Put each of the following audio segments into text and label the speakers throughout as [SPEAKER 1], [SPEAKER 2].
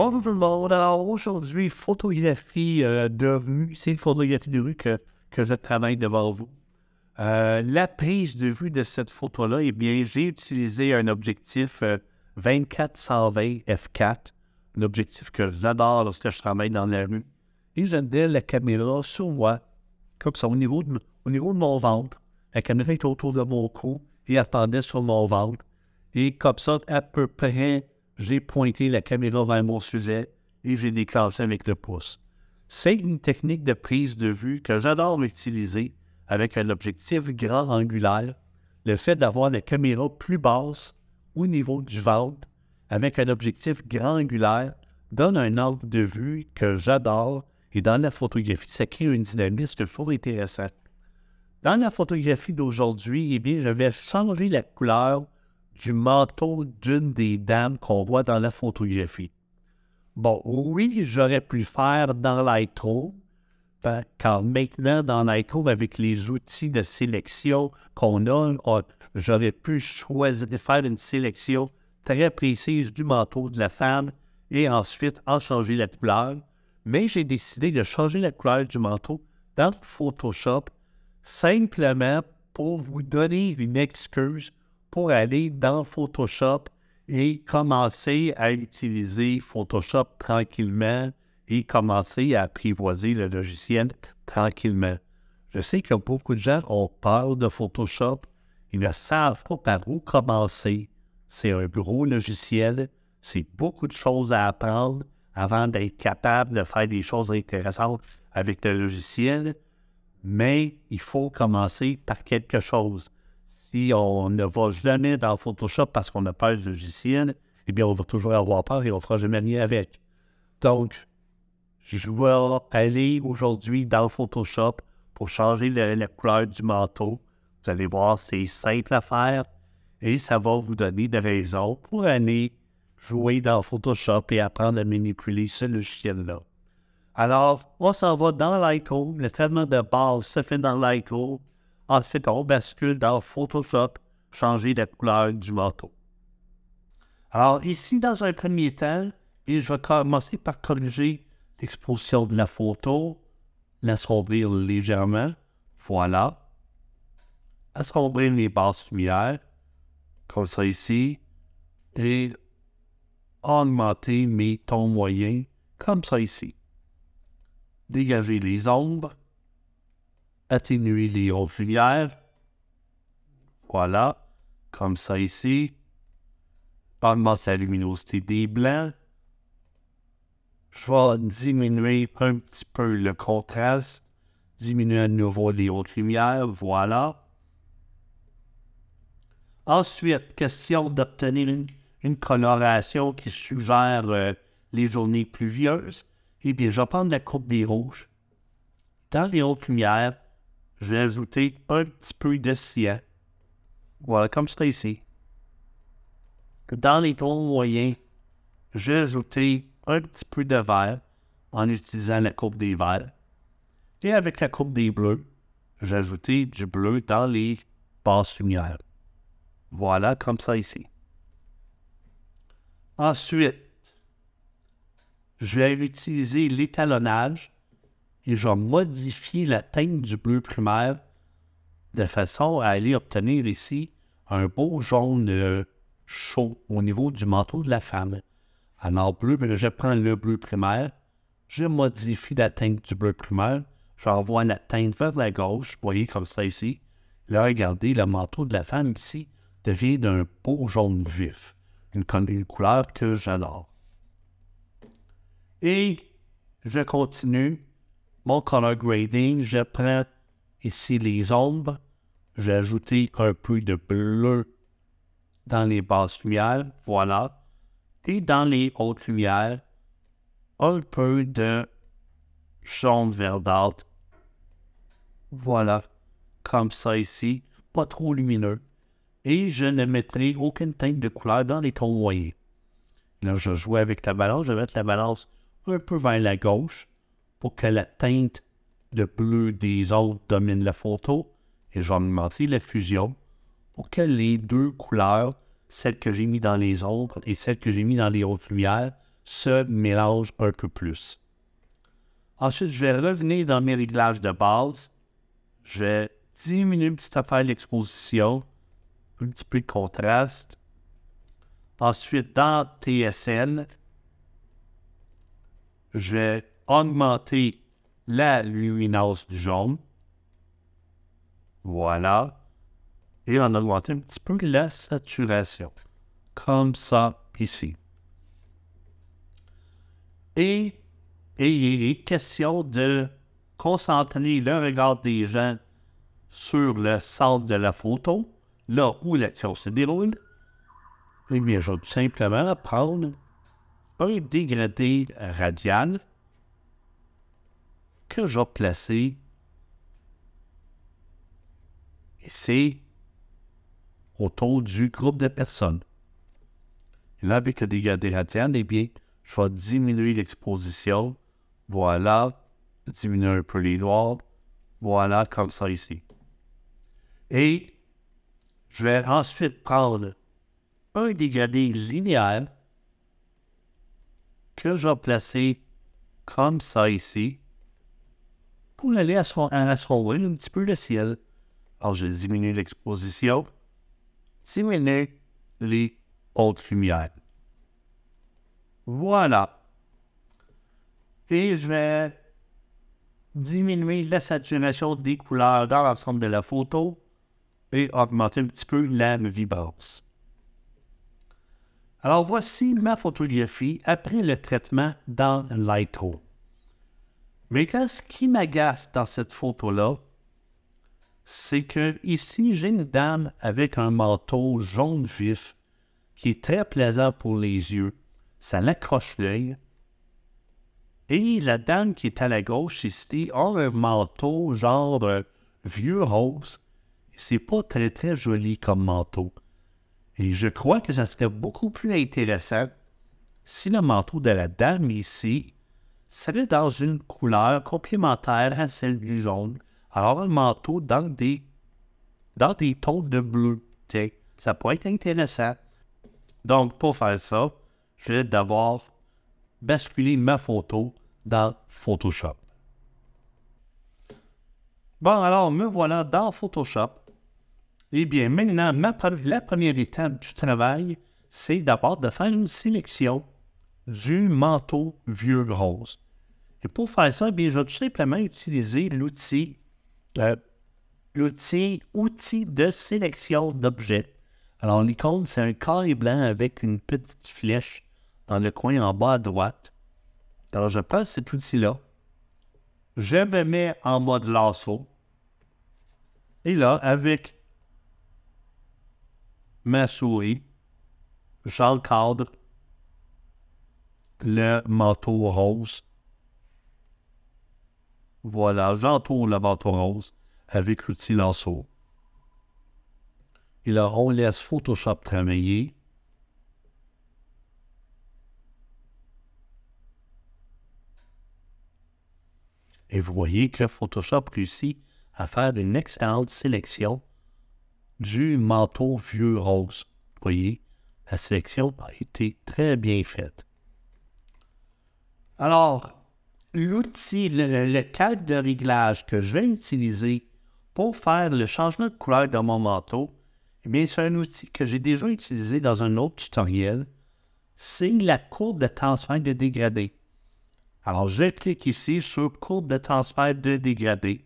[SPEAKER 1] Bonjour tout le monde. Alors aujourd'hui, photographie euh, de vue. C'est une photographie de rue que, je travaille devant vous. Euh, la prise de vue de cette photo-là, eh bien, j'ai utilisé un objectif 24-120 euh, f4, un objectif que j'adore lorsque je travaille dans la rue. Et ont la caméra sur moi, comme ça, au niveau de, au niveau de mon ventre. La caméra est autour de mon cou et attendait sur mon ventre. Et comme ça, à peu près j'ai pointé la caméra vers mon sujet et j'ai déclenché avec le pouce. C'est une technique de prise de vue que j'adore utiliser avec un objectif grand angulaire. Le fait d'avoir la caméra plus basse au niveau du ventre avec un objectif grand angulaire donne un angle de vue que j'adore et dans la photographie, ça crée une dynamisme que je intéressante. Dans la photographie d'aujourd'hui, eh bien, je vais changer la couleur du manteau d'une des dames qu'on voit dans la photographie. Bon, oui, j'aurais pu faire dans Lightroom, ben, car maintenant, dans Lightroom, avec les outils de sélection qu'on a, j'aurais pu choisir de faire une sélection très précise du manteau de la femme et ensuite en changer la couleur. Mais j'ai décidé de changer la couleur du manteau dans Photoshop simplement pour vous donner une excuse pour aller dans Photoshop et commencer à utiliser Photoshop tranquillement et commencer à apprivoiser le logiciel tranquillement. Je sais que beaucoup de gens ont peur de Photoshop. Ils ne savent pas par où commencer. C'est un gros logiciel. C'est beaucoup de choses à apprendre avant d'être capable de faire des choses intéressantes avec le logiciel. Mais il faut commencer par quelque chose si on ne va jamais dans Photoshop parce qu'on a pas du logiciel, eh bien, on va toujours avoir peur et on ne fera jamais rien avec. Donc, je vais aller aujourd'hui dans Photoshop pour changer la couleur du manteau. Vous allez voir, c'est simple à faire et ça va vous donner des raisons pour aller jouer dans Photoshop et apprendre à manipuler ce logiciel-là. Alors, on s'en va dans Lightroom. Le traitement de base se fait dans Lightroom. Ensuite, on bascule dans Photoshop, changer la couleur du manteau. Alors ici, dans un premier temps, je vais commencer par corriger l'exposition de la photo, l'assombrir légèrement. Voilà. Assombrir les basses lumières, comme ça ici. Et augmenter mes tons moyens, comme ça ici. Dégager les ombres atténuer les hautes lumières. Voilà, comme ça ici. Augmente la luminosité des blancs. Je vais diminuer un petit peu le contraste. Diminuer à nouveau les hautes lumières. Voilà. Ensuite, question d'obtenir une, coloration qui suggère euh, les journées pluvieuses. Eh bien, je vais prendre la coupe des rouges. Dans les hautes lumières, j'ai ajouté un petit peu de cyan. Voilà, comme ça ici. Dans les tons moyens, j'ai ajouté un petit peu de vert en utilisant la coupe des verts. Et avec la coupe des bleus, j'ai ajouté du bleu dans les basses lumières. Voilà, comme ça ici. Ensuite, je vais utiliser l'étalonnage et je vais modifier la teinte du bleu primaire de façon à aller obtenir ici un beau jaune euh, chaud au niveau du manteau de la femme. Alors, bleu, ben, je prends le bleu primaire, je modifie la teinte du bleu primaire, j'envoie la teinte vers la gauche, vous voyez comme ça ici. Là, regardez, le manteau de la femme ici devient d'un beau jaune vif, une, une couleur que j'adore. Et je continue mon color grading, je prends ici les ombres. J'ai ajouté un peu de bleu dans les basses lumières. Voilà. Et dans les hautes lumières, un peu de jaune verdâtre. Voilà. Comme ça ici. Pas trop lumineux. Et je ne mettrai aucune teinte de couleur dans les tons moyens. Là, je joue avec la balance. Je vais mettre la balance un peu vers la gauche pour que la teinte de bleu des autres domine la photo et je vais augmenter la fusion pour que les deux couleurs, celle que j'ai mis dans les autres et celles que j'ai mis dans les hautes lumières, se mélangent un peu plus. Ensuite, je vais revenir dans mes réglages de base. Je vais diminuer une petite affaire l'exposition, un petit peu de contraste. Ensuite, dans TSN, je vais augmenter la luminance du jaune. Voilà. Et on augmente un petit peu la saturation. Comme ça, ici. Et, il est question de concentrer le regard des gens sur le centre de la photo, là où l'action se déroule. Eh bien, je vais tout simplement prendre un dégradé radial que je vais placer ici autour du groupe de personnes. Et là, avec le dégradé des eh bien, je vais diminuer l'exposition. Voilà, diminuer un peu les noirs. Voilà, comme ça ici. Et je vais ensuite prendre un dégradé linéaire que je vais placer comme ça ici pour aller à un petit peu le ciel. Alors, je diminue l'exposition, diminue les hautes lumières. Voilà. Et je vais diminuer la saturation des couleurs dans l'ensemble de la photo et augmenter un petit peu la vibrance. Alors voici ma photographie après le traitement dans Lightroom. Mais quest ce qui m'agace dans cette photo-là, c'est que ici, j'ai une dame avec un manteau jaune vif qui est très plaisant pour les yeux. Ça l'accroche l'œil. Et la dame qui est à la gauche ici a un manteau genre euh, vieux rose. C'est pas très très joli comme manteau. Et je crois que ça serait beaucoup plus intéressant si le manteau de la dame ici serait dans une couleur complémentaire à celle du jaune. Alors, un manteau dans des, dans des tons de bleu. ça pourrait être intéressant. Donc, pour faire ça, je vais d'abord basculer ma photo dans Photoshop. Bon, alors, me voilà dans Photoshop. Eh bien, maintenant, la première étape du travail, c'est d'abord de faire une sélection du manteau vieux rose. Et pour faire ça, bien, je vais tout simplement utiliser l'outil euh, l'outil outil de sélection d'objets. Alors, l'icône, c'est un carré blanc avec une petite flèche dans le coin en bas à droite. Alors, je prends cet outil-là. Je me mets en mode lasso. Et là, avec ma souris, j'encadre le manteau rose. Voilà, j'entoure le manteau rose avec l'outil lanceau. Et là, on laisse Photoshop travailler. Et vous voyez que Photoshop réussit à faire une excellente sélection du manteau vieux rose. Vous voyez, la sélection a été très bien faite. Alors, l'outil, le, calque de réglage que je vais utiliser pour faire le changement de couleur de mon manteau, eh bien, c'est un outil que j'ai déjà utilisé dans un autre tutoriel. C'est la courbe de transfert de dégradé. Alors, je clique ici sur courbe de transfert de dégradé.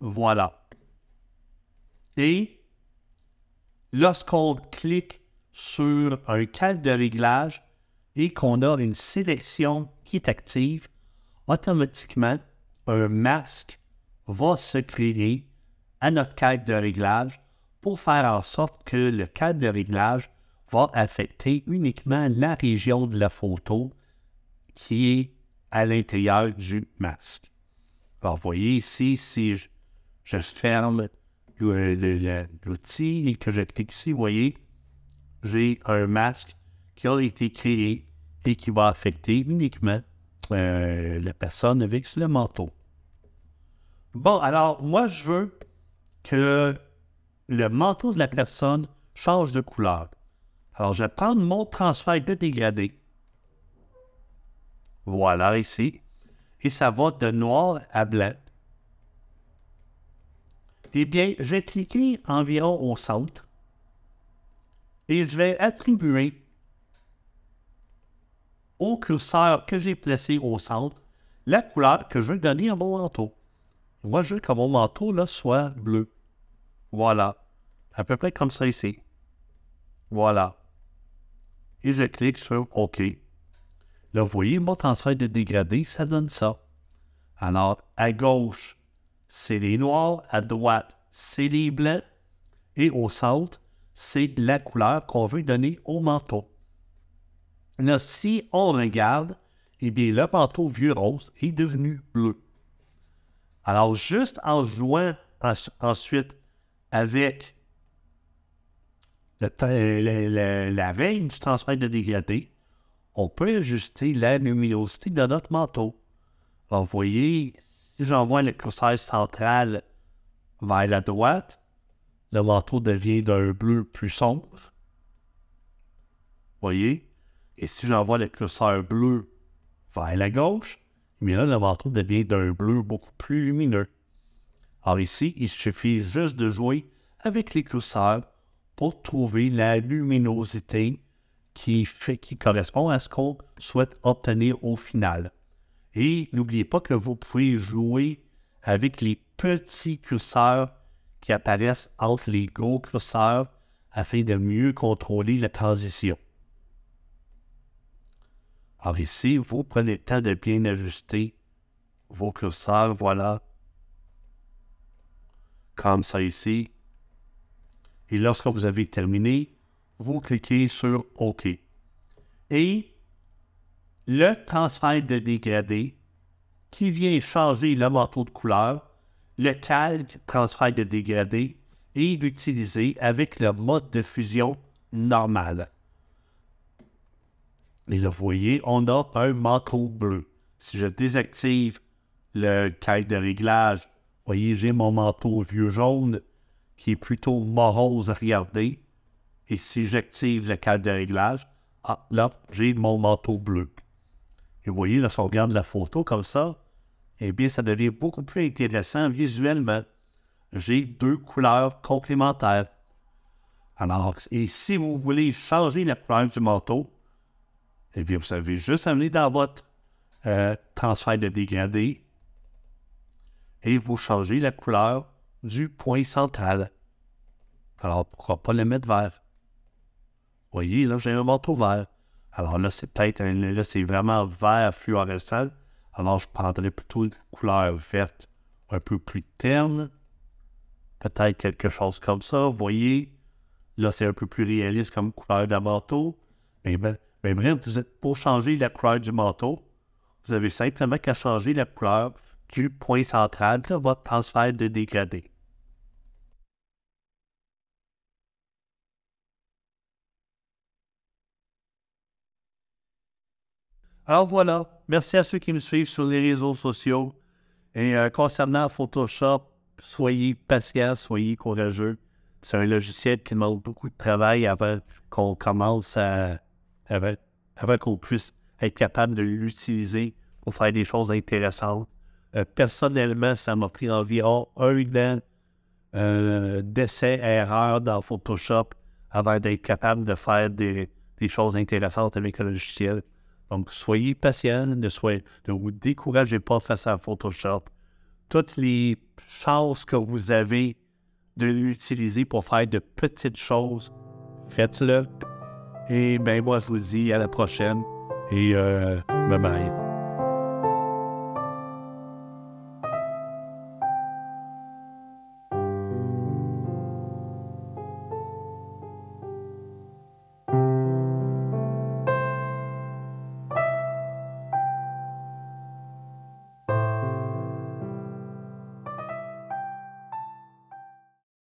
[SPEAKER 1] Voilà. Et lorsqu'on clique sur un calque de réglage, et qu'on a une sélection qui est active, automatiquement, un masque va se créer à notre cadre de réglage pour faire en sorte que le cadre de réglage va affecter uniquement la région de la photo qui est à l'intérieur du masque. Alors, vous voyez ici, si je, je ferme l'outil et que je clique ici, vous voyez, j'ai un masque qui a été créé et qui va affecter uniquement euh, la personne avec le manteau. Bon, alors moi je veux que le manteau de la personne change de couleur. Alors je vais prendre mon transfert de dégradé. Voilà ici. Et ça va de noir à blanc. Eh bien, je vais cliquer environ au centre et je vais attribuer au curseur que j'ai placé au centre la couleur que je veux donner à mon manteau. Moi, je veux que mon manteau là, soit bleu. Voilà. À peu près comme ça ici. Voilà. Et je clique sur OK. Là, vous voyez, mon transfert de dégradé, ça donne ça. Alors, à gauche, c'est les noirs, à droite, c'est les blancs, et au centre, c'est la couleur qu'on veut donner au manteau si on regarde, eh bien, le manteau vieux rose est devenu bleu. Alors, juste en jouant ensuite avec la veine du transfert de dégradé, on peut ajuster la luminosité de notre manteau. Alors, vous voyez, si j'envoie le curseur central vers la droite, le manteau devient d'un bleu plus sombre. Vous voyez? Et si j'envoie le curseur bleu vers la gauche, bien là, ventre devient d'un bleu beaucoup plus lumineux. Alors ici, il suffit juste de jouer avec les curseurs pour trouver la luminosité qui, fait, qui correspond à ce qu'on souhaite obtenir au final. Et n'oubliez pas que vous pouvez jouer avec les petits curseurs qui apparaissent entre les gros curseurs afin de mieux contrôler la transition. Alors ici, vous prenez le temps de bien ajuster vos curseurs, voilà. Comme ça ici. Et lorsque vous avez terminé, vous cliquez sur OK. Et le transfert de dégradé qui vient changer le manteau de couleur, le calque transfert de dégradé est utilisé avec le mode de fusion normal. Et là, vous voyez, on a un manteau bleu. Si je désactive le cadre de réglage, vous voyez, j'ai mon manteau vieux jaune qui est plutôt morose à regarder. Et si j'active le cadre de réglage, ah, là, j'ai mon manteau bleu. Et vous voyez, lorsqu'on regarde la photo comme ça, eh bien, ça devient beaucoup plus intéressant visuellement. J'ai deux couleurs complémentaires. Alors, et si vous voulez changer la couleur du manteau, et eh bien, vous savez juste amener dans votre euh, transfert de dégradé et vous changez la couleur du point central. Alors, pourquoi pas le mettre vert? voyez, là, j'ai un manteau vert. Alors là, c'est peut-être là, c'est vraiment vert fluorescent. Alors, je prendrais plutôt une couleur verte un peu plus terne. Peut-être quelque chose comme ça. Vous voyez, là, c'est un peu plus réaliste comme couleur d'un manteau. Mais eh ben, mais ben, bref, vous êtes pour changer la couleur du manteau, vous avez simplement qu'à changer la couleur du point central de votre transfert de dégradé. Alors voilà, merci à ceux qui me suivent sur les réseaux sociaux. Et euh, concernant Photoshop, soyez patient, soyez courageux. C'est un logiciel qui demande beaucoup de travail avant qu'on commence à avant, qu'on puisse être capable de l'utiliser pour faire des choses intéressantes. Euh, personnellement, ça m'a pris environ un an euh, erreurs dans Photoshop avant d'être capable de faire des, choses intéressantes avec le logiciel. Donc, soyez patient, ne, ne vous découragez pas face à Photoshop. Toutes les chances que vous avez de l'utiliser pour faire de petites choses, faites-le. Et ben moi, je vous dis à la prochaine et euh, bye bye.